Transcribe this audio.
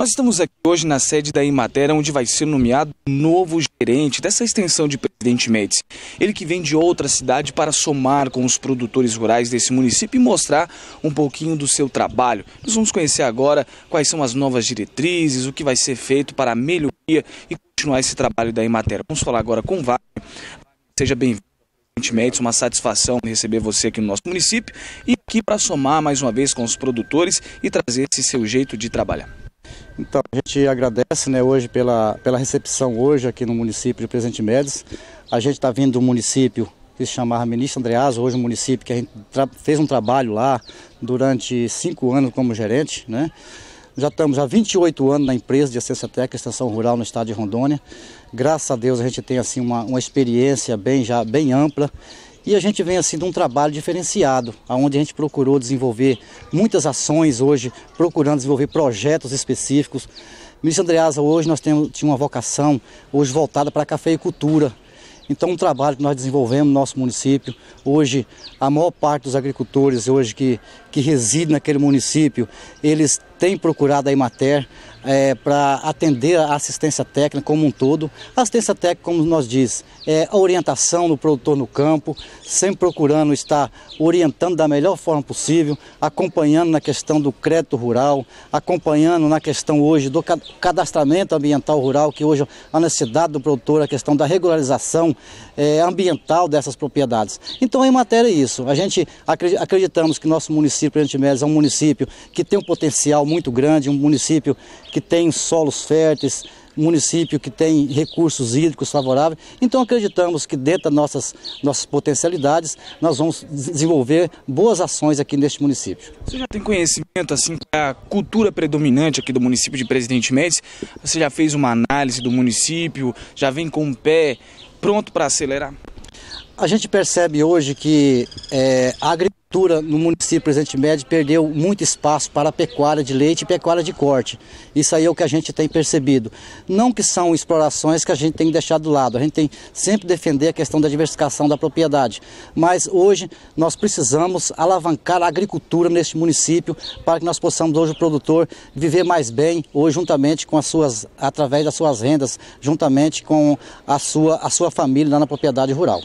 Nós estamos aqui hoje na sede da Imatera, onde vai ser nomeado novo gerente dessa extensão de Presidente Mendes. Ele que vem de outra cidade para somar com os produtores rurais desse município e mostrar um pouquinho do seu trabalho. Nós vamos conhecer agora quais são as novas diretrizes, o que vai ser feito para a melhoria e continuar esse trabalho da Imatera. Vamos falar agora com o Wagner. Seja bem-vindo. Mendes, uma satisfação receber você aqui no nosso município e aqui para somar mais uma vez com os produtores e trazer esse seu jeito de trabalhar. Então, a gente agradece né, hoje pela, pela recepção hoje aqui no município de Presidente Médios. A gente está vindo do município que se chamava Ministro Andreas, hoje o município que a gente fez um trabalho lá durante cinco anos como gerente, né? Já estamos há 28 anos na empresa de assistência técnica extensão rural no estado de Rondônia. Graças a Deus a gente tem assim uma, uma experiência bem já bem ampla e a gente vem assim de um trabalho diferenciado, onde a gente procurou desenvolver muitas ações hoje, procurando desenvolver projetos específicos. Ministro Andreasa, hoje nós temos tinha uma vocação hoje voltada para a cafeicultura. Então, um trabalho que nós desenvolvemos no nosso município, hoje a maior parte dos agricultores hoje que, que reside naquele município, eles tem procurado a Imater é, para atender a assistência técnica como um todo. A assistência técnica, como nós diz, é a orientação do produtor no campo, sempre procurando estar orientando da melhor forma possível, acompanhando na questão do crédito rural, acompanhando na questão hoje do cadastramento ambiental rural, que hoje a necessidade do produtor, a questão da regularização é, ambiental dessas propriedades. Então, em matéria é isso. A gente acreditamos que nosso município, Presidente Médios, é um município que tem um potencial muito grande, um município que tem solos férteis, um município que tem recursos hídricos favoráveis. Então acreditamos que dentro das nossas, nossas potencialidades nós vamos desenvolver boas ações aqui neste município. Você já tem conhecimento assim da cultura predominante aqui do município de Presidente Médici? Você já fez uma análise do município? Já vem com o pé pronto para acelerar? A gente percebe hoje que é, a agricultura no município Presidente Médio perdeu muito espaço para a pecuária de leite e pecuária de corte. Isso aí é o que a gente tem percebido. Não que são explorações que a gente tem que deixar do lado, a gente tem sempre defender a questão da diversificação da propriedade. Mas hoje nós precisamos alavancar a agricultura neste município para que nós possamos hoje o produtor viver mais bem, hoje juntamente com as suas, através das suas rendas, juntamente com a sua, a sua família lá na propriedade rural.